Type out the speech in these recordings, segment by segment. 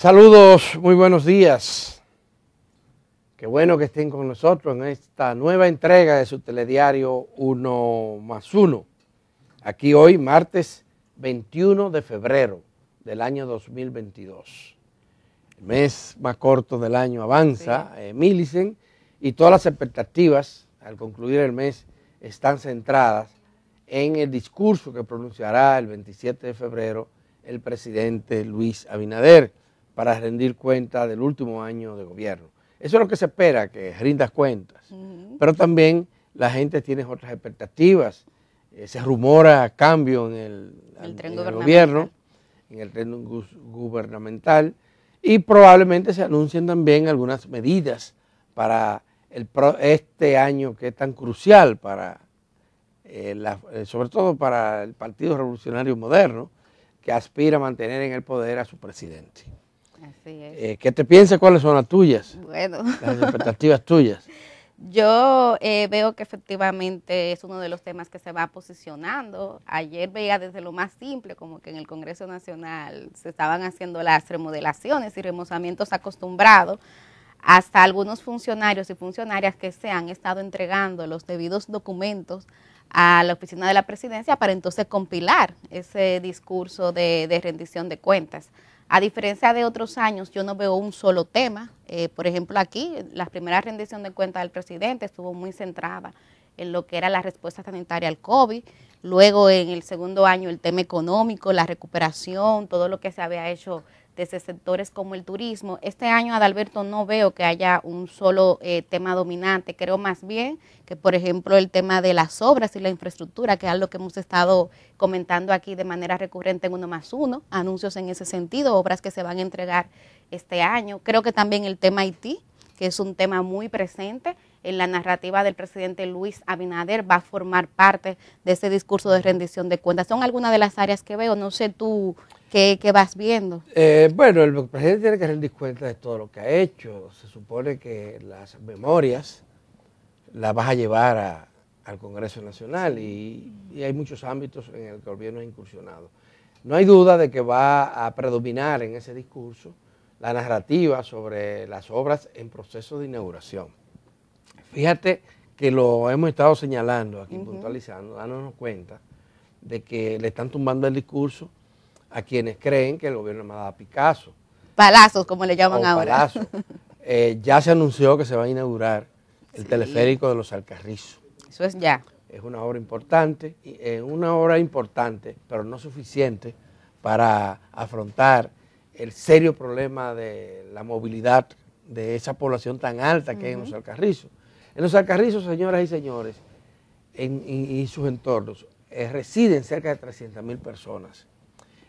Saludos, muy buenos días. Qué bueno que estén con nosotros en esta nueva entrega de su telediario 1 más Uno. Aquí hoy, martes 21 de febrero del año 2022. El mes más corto del año avanza, eh, Milicen, y todas las expectativas al concluir el mes están centradas en el discurso que pronunciará el 27 de febrero el presidente Luis Abinader para rendir cuenta del último año de gobierno. Eso es lo que se espera, que rindas cuentas. Pero también la gente tiene otras expectativas. Eh, se rumora cambio en el, gobierno, en el tren gubernamental, y probablemente se anuncien también algunas medidas para este año que es tan crucial para, eh, eh, sobre todo para el Partido Revolucionario Moderno, que aspira a mantener en el poder a su presidente. Eh, ¿Qué te piensas? ¿Cuáles son las tuyas? Bueno. Las expectativas tuyas. Yo eh, veo que efectivamente es uno de los temas que se va posicionando. Ayer veía desde lo más simple, como que en el Congreso Nacional se estaban haciendo las remodelaciones y remozamientos acostumbrados, hasta algunos funcionarios y funcionarias que se han estado entregando los debidos documentos a la oficina de la presidencia para entonces compilar ese discurso de rendición de cuentas. A diferencia de otros años, yo no veo un solo tema. Eh, por ejemplo, aquí la primera rendición de cuentas del presidente estuvo muy centrada en lo que era la respuesta sanitaria al COVID. Luego, en el segundo año, el tema económico, la recuperación, todo lo que se había hecho desde sectores como el turismo. Este año, Adalberto, no veo que haya un solo eh, tema dominante. Creo más bien que, por ejemplo, el tema de las obras y la infraestructura, que es algo que hemos estado comentando aquí de manera recurrente en uno más uno, anuncios en ese sentido, obras que se van a entregar este año. Creo que también el tema Haití, que es un tema muy presente en la narrativa del presidente Luis Abinader, va a formar parte de ese discurso de rendición de cuentas. Son algunas de las áreas que veo, no sé tú ¿Qué vas viendo? Eh, bueno, el presidente tiene que rendir cuenta de todo lo que ha hecho. Se supone que las memorias las vas a llevar al Congreso Nacional y, hay muchos ámbitos en el que el gobierno ha incursionado. No hay duda de que va a predominar en ese discurso la narrativa sobre las obras en proceso de inauguración. Fíjate que lo hemos estado señalando aquí, puntualizando, dándonos cuenta de que le están tumbando el discurso a quienes creen que el gobierno me Picasso. Palazos, como le llaman ahora. Eh, ya se anunció que se va a inaugurar el teleférico de los Alcarrizos. Eso es ya. Es una obra importante, eh, una obra importante, pero no suficiente para afrontar el serio problema de la movilidad de esa población tan alta que hay en los Alcarrizos. En los Alcarrizos, señoras y señores, y, sus entornos, eh, residen cerca de 300.000 personas.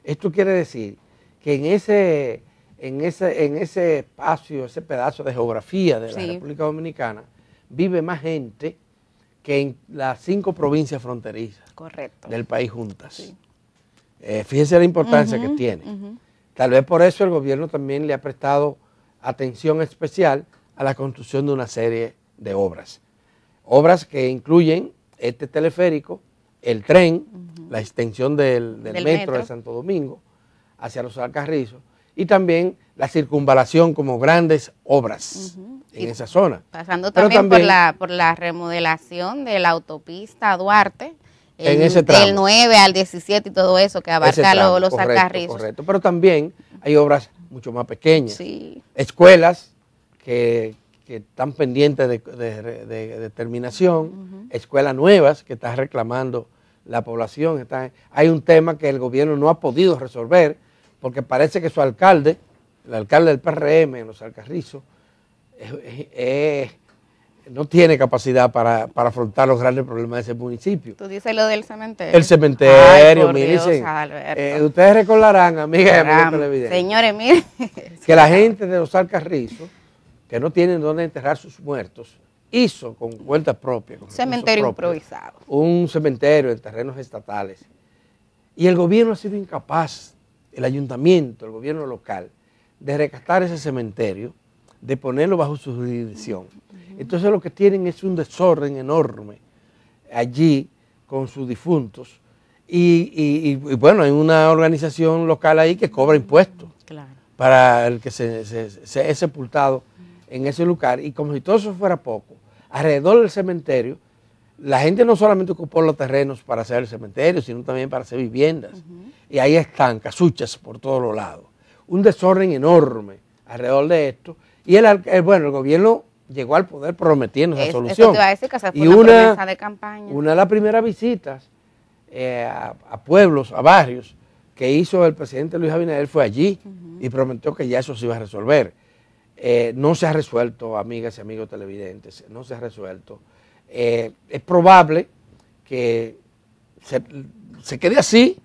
Esto quiere decir que en ese, ese, en ese espacio, ese pedazo de geografía de la República Dominicana, vive más gente que en las cinco provincias fronterizas del país juntas. Eh, fíjense la importancia que tiene. Tal vez por eso el gobierno también le ha prestado atención especial a la construcción de una serie de obras. Obras que incluyen este teleférico, el tren, la extensión del, metro, de Santo Domingo hacia los Alcarrizos y también la circunvalación como grandes obras en esa zona. Pasando también, por, la, remodelación de la autopista Duarte, en del 9 al 17 y todo eso que abarca los, los correcto, Correcto, pero también hay obras mucho más pequeñas, escuelas que, que están pendientes de, terminación, escuelas nuevas que está reclamando la población. Está, hay un tema que el gobierno no ha podido resolver porque parece que su alcalde, el alcalde del PRM en los Alcarrizos, no tiene capacidad para, afrontar los grandes problemas de ese municipio. Tú dices lo del cementerio. El cementerio, Ay, eh, ustedes recordarán, amigas Señores, miren. Que la gente de los Alcarrizos que no tienen dónde enterrar sus muertos, hizo con cuenta propia. Con cementerio improvisado. Un cementerio en terrenos estatales. Y el gobierno ha sido incapaz, el ayuntamiento, el gobierno local, de rescatar ese cementerio, de ponerlo bajo su jurisdicción. Entonces lo que tienen es un desorden enorme allí con sus difuntos. Y, bueno, hay una organización local ahí que cobra impuestos para el que se, se, se es sepultado en ese lugar y como si todo eso fuera poco, alrededor del cementerio, la gente no solamente ocupó los terrenos para hacer el cementerio, sino también para hacer viviendas. Y ahí están casuchas por todos los lados. Un desorden enorme alrededor de esto. Y el, eh, bueno, el gobierno llegó al poder prometiendo esa solución. a y una, de campaña. Una las primeras visitas eh, a, pueblos, a barrios, que hizo el presidente Luis Abinader fue allí y prometió que ya eso se iba a resolver. Eh, no se ha resuelto, amigas y amigos televidentes, no se ha resuelto. Eh, es probable que se, quede así,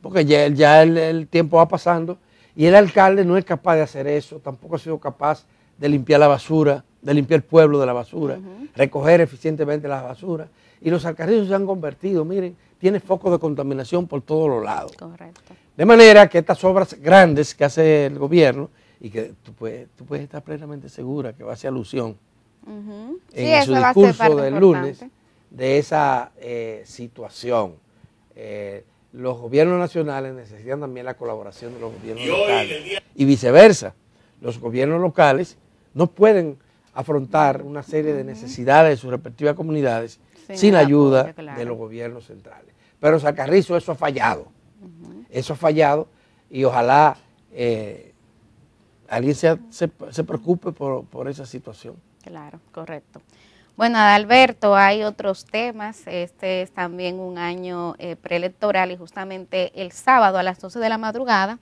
porque ya, el, tiempo va pasando, y el alcalde no es capaz de hacer eso, tampoco ha sido capaz de limpiar la basura, de limpiar el pueblo de la basura, recoger eficientemente la basura, y los alcarrizos se han convertido, miren, tiene focos de contaminación por todos los lados. Correcto. De manera que estas obras grandes que hace el gobierno y que tú puedes, puedes estar plenamente segura que va a ser alusión en su discurso del lunes de esa eh, situación. Eh, los gobiernos nacionales necesitan también la colaboración de los gobiernos locales y viceversa. Los gobiernos locales no pueden afrontar una serie de necesidades de sus respectivas comunidades sin, ayuda de los gobiernos centrales. Pero Sacarrizo eso ha fallado. Eso ha fallado y ojalá eh, alguien se, preocupe por, esa situación. Claro, correcto. Bueno, Adalberto, hay otros temas. Este es también un año eh, preelectoral y justamente el sábado a las 12 de la madrugada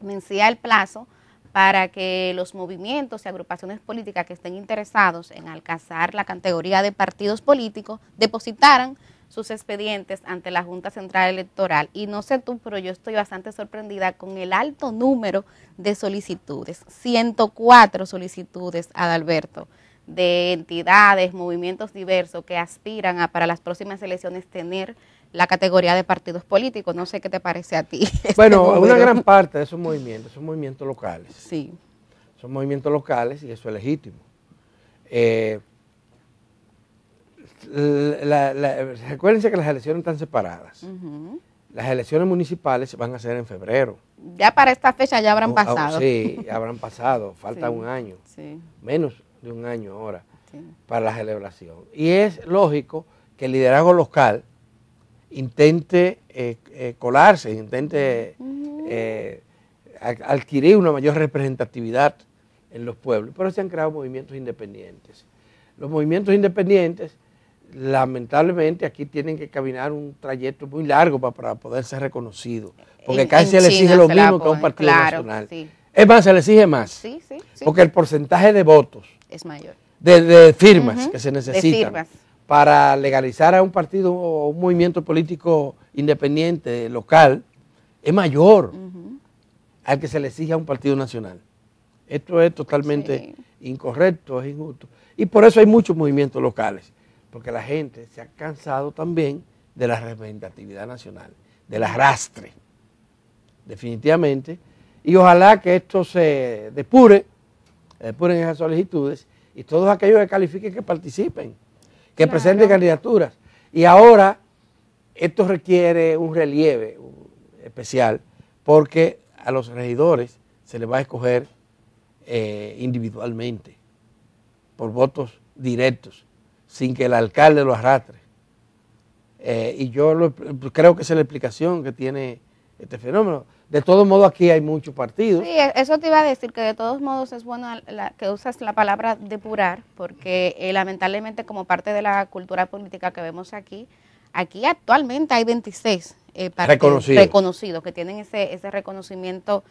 vencía el plazo para que los movimientos y agrupaciones políticas que estén interesados en alcanzar la categoría de partidos políticos depositaran sus expedientes ante la Junta Central Electoral. Y no sé tú, pero yo estoy bastante sorprendida con el alto número de solicitudes, 104 solicitudes, Adalberto, de entidades, movimientos diversos que aspiran a para las próximas elecciones tener la categoría de partidos políticos. No sé qué te parece a ti. Este bueno, una gran parte de esos movimientos son movimientos locales. Sí. Son movimientos locales y eso es legítimo. Eh, la, recuérdense que las elecciones están separadas. Las elecciones municipales van a ser en febrero. Ya para esta fecha ya habrán pasado. Sí, habrán pasado. Falta un año. Menos de un año ahora para la celebración. Y es lógico que el liderazgo local intente eh, eh, colarse, intente eh, adquirir una mayor representatividad en los pueblos. Pero se han creado movimientos independientes. Los movimientos independientes lamentablemente aquí tienen que caminar un trayecto muy largo para, poder ser reconocidos, porque casi se le exige lo mismo que a un partido nacional. Es más, se le exige más, porque el porcentaje de votos De, firmas que se necesitan para legalizar a un partido o un movimiento político independiente local es mayor al que se le exige a un partido nacional. Esto es totalmente incorrecto, es injusto. Y por eso hay muchos movimientos locales porque la gente se ha cansado también de la representatividad nacional, del arrastre, definitivamente, y ojalá que esto se depure, depuren esas solicitudes, y todos aquellos que califiquen que participen, que presenten candidaturas. Y ahora, esto requiere un relieve especial, porque a los regidores se les va a escoger eh, individualmente, por votos directos sin que el alcalde lo arrastre. Eh, y yo lo, creo que esa es la explicación que tiene este fenómeno. De todos modos, aquí hay muchos partidos. Sí, e-, eso te iba a decir, que de todos modos es bueno que usas la palabra depurar, porque eh, lamentablemente como parte de la cultura política que vemos aquí, aquí actualmente hay 26 eh, partidos reconocidos. que tienen ese, ese reconocimiento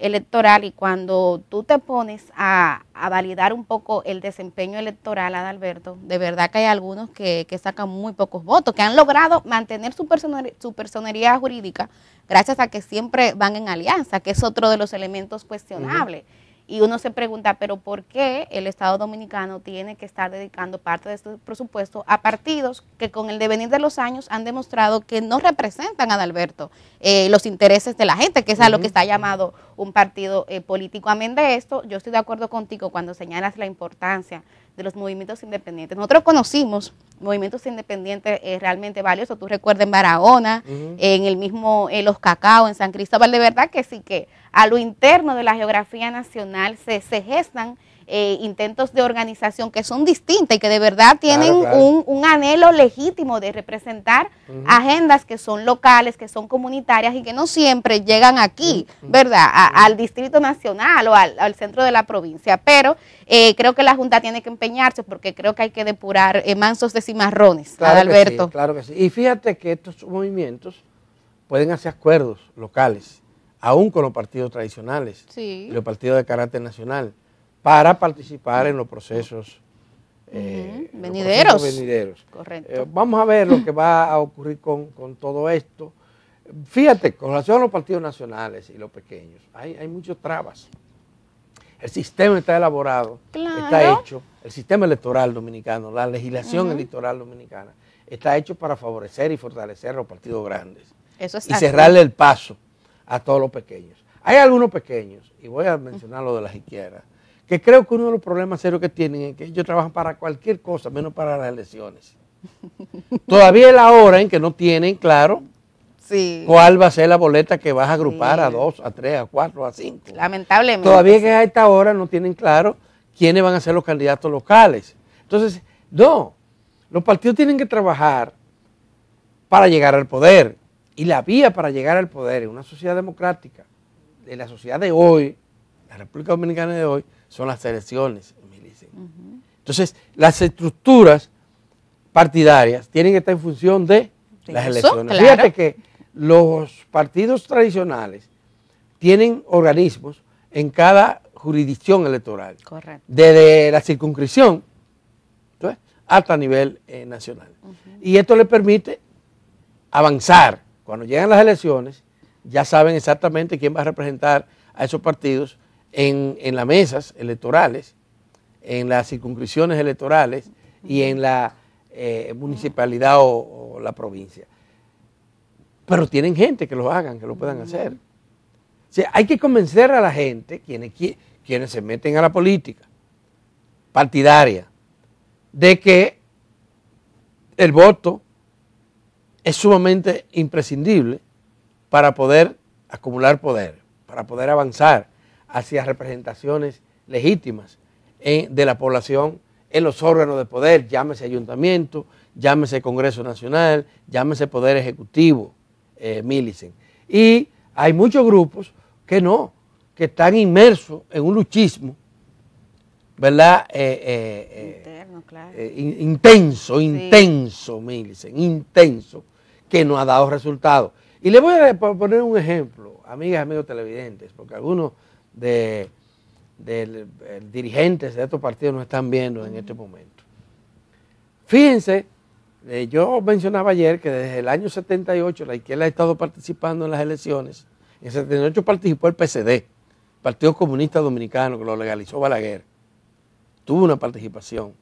electoral y cuando tú te pones a, validar un poco el desempeño electoral, Adalberto, de verdad que hay algunos que, sacan muy pocos votos, que han logrado mantener su, personalidad su personería jurídica gracias a que siempre van en alianza, que es otro de los elementos cuestionables. Y uno se pregunta, pero ¿por qué el Estado dominicano tiene que estar dedicando parte de su este presupuesto a partidos que con el devenir de los años han demostrado que no representan a Adalberto eh, los intereses de la gente, que es a lo que está llamado un partido eh, político. Amén de esto, yo estoy de acuerdo contigo cuando señalas la importancia de los movimientos independientes. Nosotros conocimos movimientos independientes eh, realmente valiosos. Tú recuerdas en Barahona, en el mismo eh, Los Cacao, en San Cristóbal, de verdad que sí que a lo interno de la geografía nacional se, se gestan eh, intentos de organización que son distintas y que de verdad tienen Un, anhelo legítimo de representar agendas que son locales, que son comunitarias y que no siempre llegan aquí, ¿verdad? al Distrito Nacional o al, centro de la provincia. Pero eh, creo que la Junta tiene que empeñarse porque creo que hay que depurar eh, mansos de cimarrones, claro sí, claro que sí. Y fíjate que estos movimientos pueden hacer acuerdos locales, aún con los partidos tradicionales, y los partidos de carácter nacional para participar en los procesos. Eh, venideros. Eh, vamos a ver lo que va a ocurrir con, todo esto. Fíjate, con relación a los partidos nacionales y los pequeños, hay, hay muchas trabas. El sistema está elaborado, está hecho, el sistema electoral dominicano, la legislación electoral dominicana, está hecho para favorecer y fortalecer a los partidos grandes. y cerrarle el paso a todos los pequeños. Hay algunos pequeños, y voy a mencionar lo de las izquierdas, que creo que uno de los problemas serios que tienen es que ellos trabajan para cualquier cosa, menos para las elecciones. Todavía es la hora en que no tienen claro cuál va a ser la boleta que vas a agrupar a dos, a tres, a cuatro, a cinco. Lamentablemente. Todavía que a esta hora no tienen claro quiénes van a ser los candidatos locales. Entonces, no, los partidos tienen que trabajar para llegar al poder. Y la vía para llegar al poder en una sociedad democrática, en la sociedad de hoy, la República Dominicana de hoy son las elecciones. me dicen. Entonces, las estructuras partidarias tienen que estar en función de, las elecciones. Fíjate que los partidos tradicionales tienen organismos en cada jurisdicción electoral. Correcto. Desde la circunscripción hasta nivel eh, nacional. Y esto le permite avanzar. Cuando llegan las elecciones, ya saben exactamente quién va a representar a esos partidos en, las mesas electorales, en las circunscripciones electorales y en la eh, municipalidad o, la provincia. Pero tienen gente que lo hagan, que lo puedan hacer. hay que convencer a la gente, quienes, quienes se meten a la política partidaria, de que el voto es sumamente imprescindible para poder acumular poder, para poder avanzar, hacia representaciones legítimas eh, de la población en los órganos de poder, llámese ayuntamiento, llámese Congreso Nacional, llámese Poder Ejecutivo, eh, Y hay muchos grupos que no, que están inmersos en un luchismo, ¿verdad? Eh, eh, intenso, intenso, Millicent, intenso, que no ha dado resultado. Y le voy a poner un ejemplo, amigas, amigos televidentes, porque algunos de, dirigentes de estos partidos nos están viendo en este momento. Fíjense, eh, yo mencionaba ayer que desde el año 78 la izquierda ha estado participando en las elecciones. En el 78 participó el PCD, Partido Comunista Dominicano, que lo legalizó Balaguer. Tuvo una participación.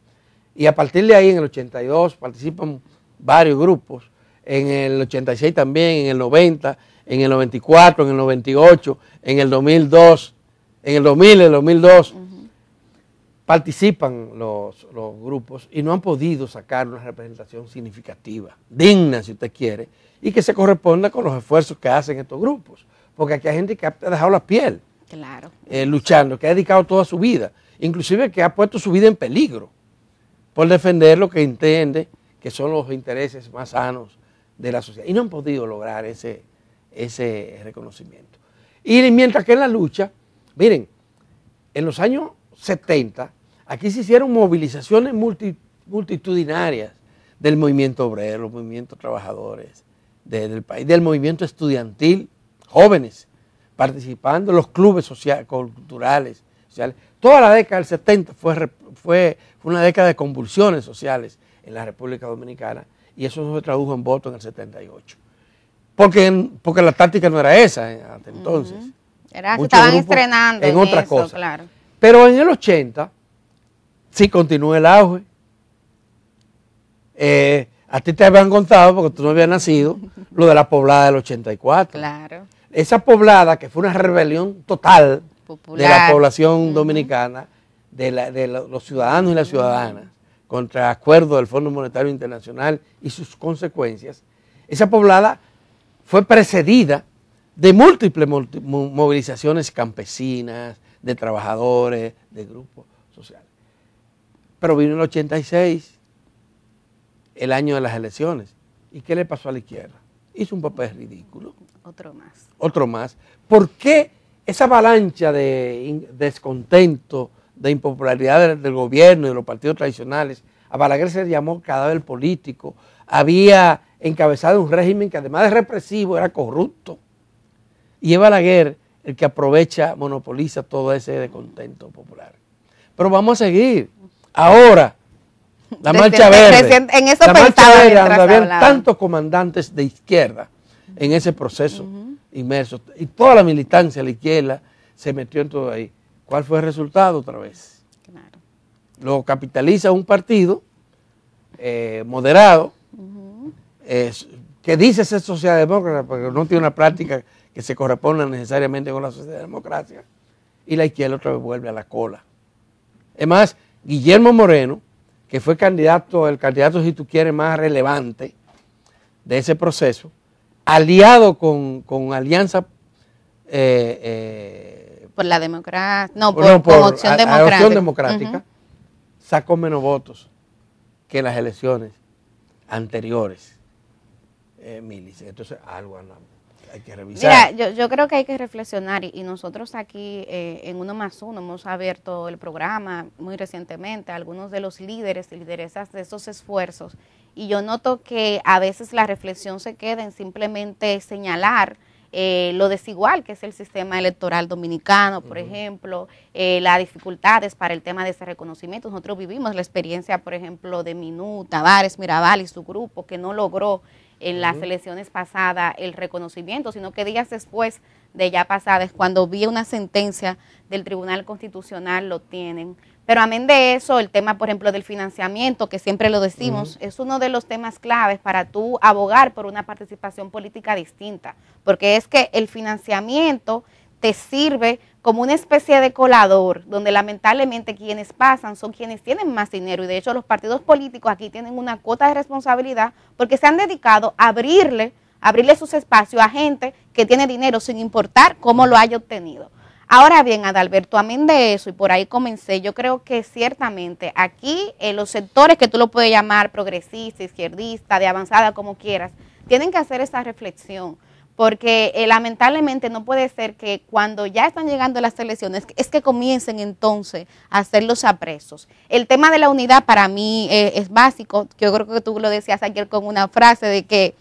Y a partir de ahí, en el 82, participan varios grupos. En el 86 también, en el 90, en el 94, en el 98, en el 2002 en el 2000, en el 2002, participan los, grupos y no han podido sacar una representación significativa, digna si usted quiere, y que se corresponda con los esfuerzos que hacen estos grupos. Porque aquí hay gente que ha dejado la piel eh, luchando, que ha dedicado toda su vida, inclusive que ha puesto su vida en peligro por defender lo que entiende que son los intereses más sanos de la sociedad. Y no han podido lograr ese reconocimiento. Y mientras que en la lucha Miren, en los años 70, aquí se hicieron movilizaciones multitudinarias del movimiento obrero, los movimientos trabajadores del país, del movimiento estudiantil, jóvenes participando, los clubes culturales, sociales. Toda la década del 70 fue, fue, una década de convulsiones sociales en la República Dominicana y eso se tradujo en voto en el 78. Porque, porque la táctica no era esa eh, hasta entonces estaban estrenando. En, Pero en el 80 sí continuó el auge. Eh, a ti te habían contado, porque tú no habías nacido, lo de la poblada del 84. Claro. Esa poblada que fue una rebelión total de la población dominicana, de, los ciudadanos y las ciudadanas, contra el acuerdo del Fondo Monetario Internacional y sus consecuencias. Esa poblada fue precedida de múltiples movilizaciones campesinas, de trabajadores, de grupos sociales. Pero vino el 86, el año de las elecciones. ¿Y qué le pasó a la izquierda? Hizo un papel ridículo. Otro más. Otro más. ¿Por qué esa avalancha de descontento, de impopularidad del, gobierno y de los partidos tradicionales? A Balaguer se le llamó cadáver político. Había encabezado un régimen que además de represivo era corrupto y es Balaguer el que aprovecha, monopoliza todo ese descontento popular. Pero vamos a seguir. Ahora, la marcha verde. en eso la marcha verde, donde tantos comandantes de izquierda en ese proceso inmerso. Y toda la militancia de la izquierda se metió en todo ahí. ¿Cuál fue el resultado otra vez? Claro. Lo capitaliza un partido eh, moderado que dice ser socialdemócrata, pero no tiene una práctica que se corresponda necesariamente con la sociedad democrática y la izquierda otra vez vuelve a la cola. Es más, Guillermo Moreno, que fue candidato, el candidato, si tú quieres, más relevante de ese proceso, aliado con, Alianza. Eh, eh, por la democracia. No, por, la opción, democrática. sacó menos votos que las elecciones anteriores, eh, Entonces, algo andamos. Mira, yo, creo que hay que reflexionar y, nosotros aquí eh, en Uno más Uno hemos abierto el programa muy recientemente, algunos de los líderes y lideresas de esos esfuerzos y yo noto que a veces la reflexión se queda en simplemente señalar eh, lo desigual que es el sistema electoral dominicano, por ejemplo, eh, las dificultades para el tema de ese reconocimiento. Nosotros vivimos la experiencia, por ejemplo, de Minuta Tavares, Mirabal y su grupo que no logró en las elecciones pasadas el reconocimiento, sino que días después de ya pasadas, cuando vi una sentencia del Tribunal Constitucional, lo tienen. Pero amén de eso, el tema, por ejemplo, del financiamiento, que siempre lo decimos, es uno de los temas claves para tú abogar por una participación política distinta, porque es que el financiamiento te sirve como una especie de colador, donde lamentablemente quienes pasan son quienes tienen más dinero y de hecho los partidos políticos aquí tienen una cuota de responsabilidad porque se han dedicado a abrirle, abrirle sus espacios a gente que tiene dinero sin importar cómo lo haya obtenido. Ahora bien, Adalberto, amén de eso, y por ahí comencé, yo creo que ciertamente aquí en eh, los sectores que tú lo puedes llamar progresista, izquierdista, de avanzada, como quieras, tienen que hacer esa reflexión porque eh, lamentablemente no puede ser que cuando ya están llegando las elecciones, es que comiencen entonces a hacer los apresos. El tema de la unidad para mí eh, es básico, yo creo que tú lo decías ayer con una frase de que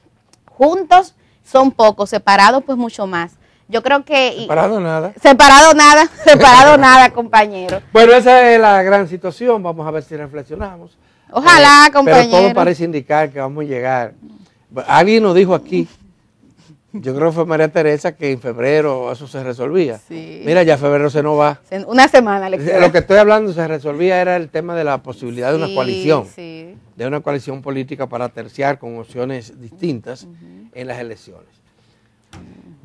juntos son pocos, separados pues mucho más. Yo creo que... Separado nada. Separado nada, separado nada, compañero. Bueno, esa es la gran situación, vamos a ver si reflexionamos. Ojalá, compañero. Eh, pero todo parece indicar que vamos a llegar. Alguien nos dijo aquí yo creo que fue María Teresa que en febrero eso se resolvía. Mira, ya febrero se no va. Una semana le eh, Lo que estoy hablando se resolvía era el tema de la posibilidad de una coalición. De una coalición política para terciar con opciones distintas en las elecciones.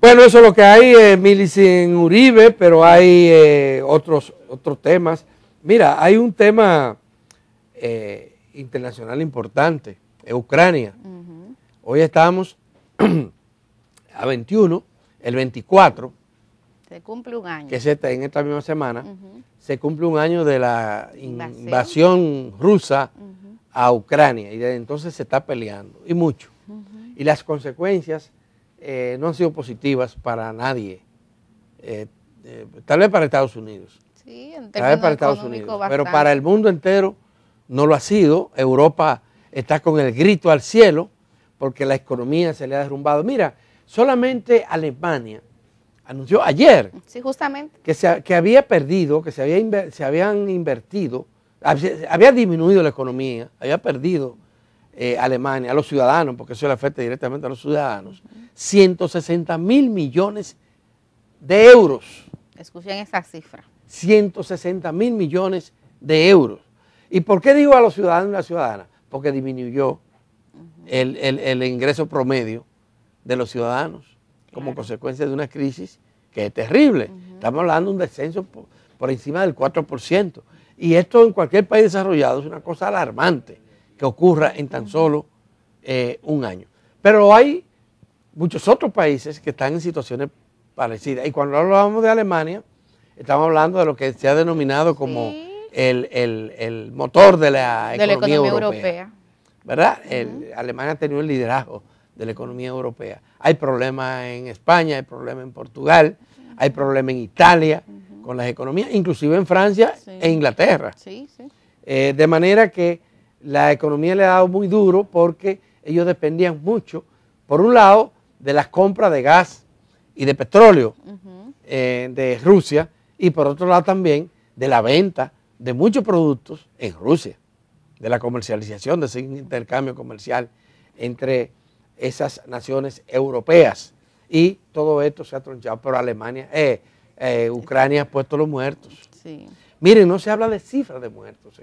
Bueno, eso es lo que hay, eh, en Uribe, pero hay eh, otros, otros temas. Mira, hay un tema eh, internacional importante, Ucrania. Hoy estamos 21, el 24. Se cumple un año. Que este, en esta misma semana. Se cumple un año de la invasión, rusa a Ucrania. Y desde entonces se está peleando. Y mucho. Y las consecuencias eh, no han sido positivas para nadie. Eh, eh, tal vez para Estados Unidos. tal vez para Estados Unidos. Pero para el mundo entero no lo ha sido. Europa está con el grito al cielo porque la economía se le ha derrumbado. Mira, Solamente Alemania anunció ayer Que, se, que había perdido, que se, había, se habían invertido, había, disminuido la economía, había perdido eh, Alemania, a los ciudadanos, porque eso le afecta directamente a los ciudadanos, 160 mil millones de euros. Escuchen esa cifra. 160 mil millones de euros. ¿Y por qué digo a los ciudadanos y a las ciudadanas? Porque disminuyó el ingreso promedio de los ciudadanos como consecuencia de una crisis que es terrible. Estamos hablando de un descenso por, encima del 4%. Y esto en cualquier país desarrollado es una cosa alarmante que ocurra en tan solo eh, un año. Pero hay muchos otros países que están en situaciones parecidas. Y cuando hablábamos de Alemania, estamos hablando de lo que se ha denominado como el, motor de la, economía, europea. ¿Verdad? Alemania ha tenido el liderazgo de la economía europea. Hay problemas en España, hay problemas en Portugal, hay problemas en Italia con las economías, inclusive en Francia e Inglaterra. Eh, de manera que la economía le ha dado muy duro porque ellos dependían mucho, por un lado, de las compras de gas y de petróleo eh, de Rusia y por otro lado también de la venta de muchos productos en Rusia, de la comercialización, de ese intercambio comercial entre esas naciones europeas. Y todo esto se ha tronchado, por Alemania, eh, eh, Ucrania ha puesto los muertos. Miren, no se habla de cifras de muertos,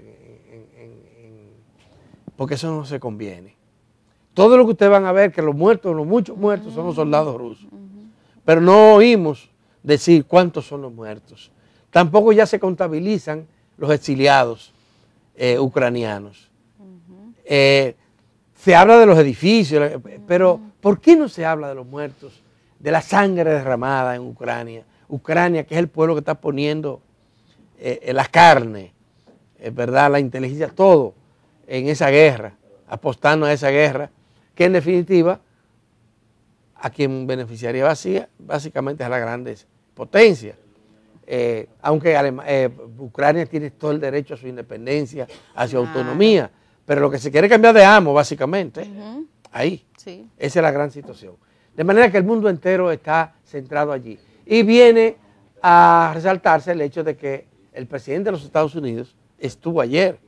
porque eso no se conviene. Todo lo que ustedes van a ver, que los muertos, los muchos muertos, son los soldados rusos. Pero no oímos decir cuántos son los muertos. Tampoco ya se contabilizan los exiliados eh, ucranianos. Se habla de los edificios, pero ¿por qué no se habla de los muertos, de la sangre derramada en Ucrania? Ucrania, que es el pueblo que está poniendo eh, eh, la carne, eh, ¿verdad? La inteligencia, todo en esa guerra, apostando a esa guerra, que en definitiva a quien beneficiaría vacía, básicamente a las grandes potencias. aunque Ucrania tiene todo el derecho a su independencia, a su autonomía, pero lo que se quiere cambiar de amo, básicamente, ahí. Esa es la gran situación. De manera que el mundo entero está centrado allí. Y viene a resaltarse el hecho de que el presidente de los Estados Unidos estuvo ayer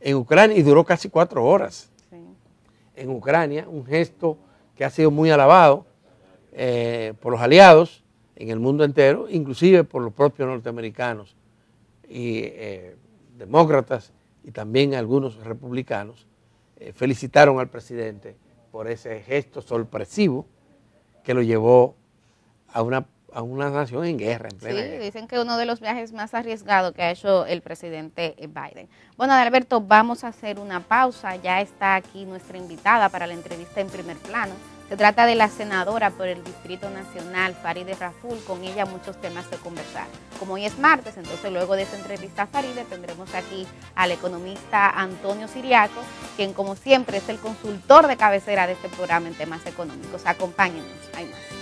en Ucrania y duró casi cuatro horas en Ucrania, un gesto que ha sido muy alabado eh, por los aliados en el mundo entero, inclusive por los propios norteamericanos y eh, demócratas y también algunos republicanos eh, felicitaron al presidente por ese gesto sorpresivo que lo llevó a una, a una nación en guerra, sí, dicen que uno de los viajes más arriesgados que ha hecho el presidente Biden. Bueno, Alberto, vamos a hacer una pausa. Ya está aquí nuestra invitada para la entrevista en primer plano. Se trata de la senadora por el Distrito Nacional, Faride Raful. Con ella muchos temas de conversar. Como hoy es martes, entonces luego de esta entrevista a Faride tendremos aquí al economista Antonio Siriaco, quien como siempre es el consultor de cabecera de este programa en temas económicos. Acompáñenos, hay más.